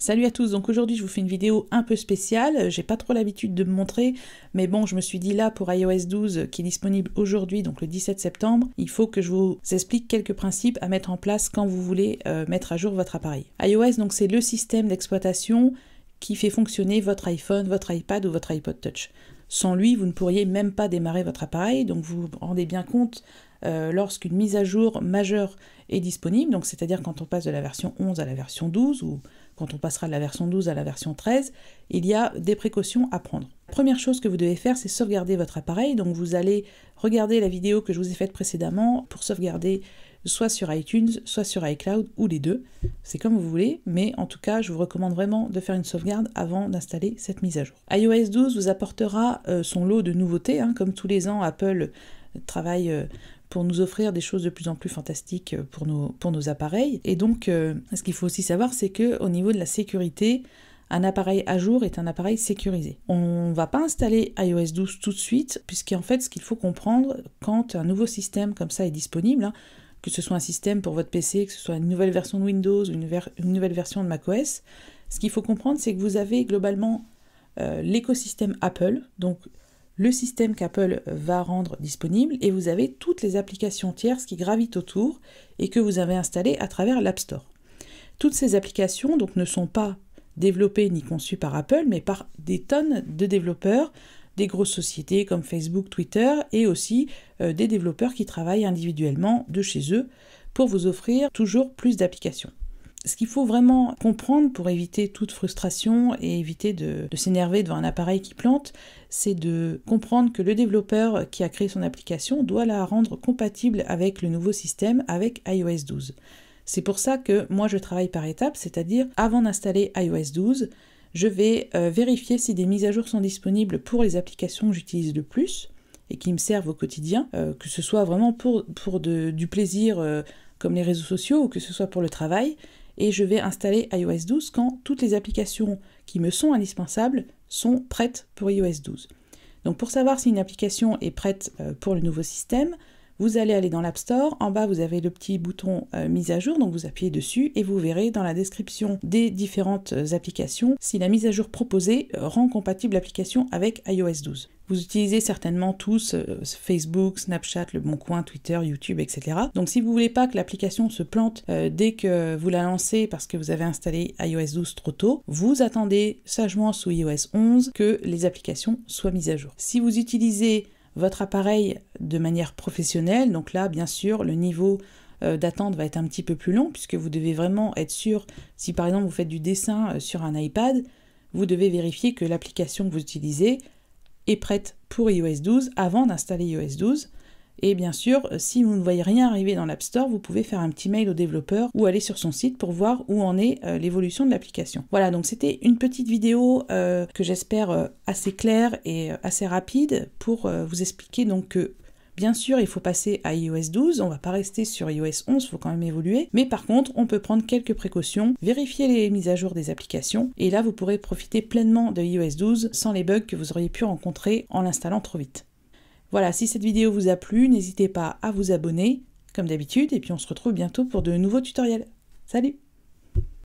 Salut à tous, donc aujourd'hui je vous fais une vidéo un peu spéciale, j'ai pas trop l'habitude de me montrer, mais bon je me suis dit là pour iOS 12 qui est disponible aujourd'hui, donc le 17 septembre, il faut que je vous explique quelques principes à mettre en place quand vous voulez euh, mettre à jour votre appareil. iOS donc c'est le système d'exploitation qui fait fonctionner votre iPhone, votre iPad ou votre iPod Touch. Sans lui, vous ne pourriez même pas démarrer votre appareil, donc vous vous rendez bien compte euh, lorsqu'une mise à jour majeure est disponible, donc c'est-à-dire quand on passe de la version 11 à la version 12 ou quand on passera de la version 12 à la version 13, il y a des précautions à prendre. première chose que vous devez faire, c'est sauvegarder votre appareil. Donc vous allez regarder la vidéo que je vous ai faite précédemment pour sauvegarder soit sur iTunes, soit sur iCloud, ou les deux. C'est comme vous voulez, mais en tout cas, je vous recommande vraiment de faire une sauvegarde avant d'installer cette mise à jour. iOS 12 vous apportera euh, son lot de nouveautés. Hein. Comme tous les ans, Apple travaille euh, pour nous offrir des choses de plus en plus fantastiques euh, pour nos, pour nos appareils. Et donc, ce qu'il faut aussi savoir, c'est que au niveau de la sécurité, un appareil à jour est un appareil sécurisé. On ne va pas installer iOS 12 tout de suite, puisqu'en fait, ce qu'il faut comprendre quand un nouveau système comme ça est disponible, hein, que ce soit un système pour votre PC, que ce soit une nouvelle version de Windows ou une, nouvelle version de macOS, ce qu'il faut comprendre, c'est que vous avez globalement euh, l'écosystème Apple, donc le système qu'Apple euh, va rendre disponible, et vous avez toutes les applications tierces qui gravitent autour et que vous avez installées à travers l'App Store. Toutes ces applications donc, ne sont pas développées ni conçues par Apple, mais par des tonnes de développeurs des grosses sociétés comme Facebook, Twitter et aussi euh, des développeurs qui travaillent individuellement de chez eux pour vous offrir toujours plus d'applications. Ce qu'il faut vraiment comprendre pour éviter toute frustration et éviter de s'énerver devant un appareil qui plante, c'est de comprendre que le développeur qui a créé son application doit la rendre compatible avec le nouveau système, avec iOS 12. C'est pour ça que moi je travaille par étapes, c'est-à-dire avant d'installer iOS 12, je vais euh, vérifier si des mises à jour sont disponibles pour les applications que j'utilise le plus et qui me servent au quotidien, euh, que ce soit vraiment pour, du plaisir euh, comme les réseaux sociaux ou que ce soit pour le travail. Et je vais installer iOS 12 quand toutes les applications qui me sont indispensables sont prêtes pour iOS 12. Donc pour savoir si une application est prête pour le nouveau système, vous allez aller dans l'App Store, en bas vous avez le petit bouton euh, mise à jour, donc vous appuyez dessus et vous verrez dans la description des différentes euh, applications si la mise à jour proposée euh, rend compatible l'application avec iOS 12. Vous utilisez certainement tous Facebook, Snapchat, Le Bon Coin, Twitter, YouTube, etc. Donc si vous voulez pas que l'application se plante dès que vous la lancez parce que vous avez installé iOS 12 trop tôt, vous attendez sagement sous iOS 11 que les applications soient mises à jour. Si vous utilisez votre appareil de manière professionnelle. Donc là, bien sûr, le niveau euh, d'attente va être un petit peu plus long puisque vous devez vraiment être sûr, si par exemple vous faites du dessin euh, sur un iPad, vous devez vérifier que l'application que vous utilisez est prête pour iOS 12 avant d'installer iOS 12. Et bien sûr, euh, si vous ne voyez rien arriver dans l'App Store, vous pouvez faire un petit mail au développeur ou aller sur son site pour voir où en est euh, l'évolution de l'application. Voilà, donc c'était une petite vidéo euh, que j'espère assez claire et assez rapide pour vous expliquer donc que Bien sûr, il faut passer à iOS 12, on va pas rester sur iOS 11, il faut quand même évoluer, mais par contre, on peut prendre quelques précautions, vérifier les mises à jour des applications, et là, vous pourrez profiter pleinement de iOS 12 sans les bugs que vous auriez pu rencontrer en l'installant trop vite. Voilà, si cette vidéo vous a plu, n'hésitez pas à vous abonner, comme d'habitude, et puis on se retrouve bientôt pour de nouveaux tutoriels. Salut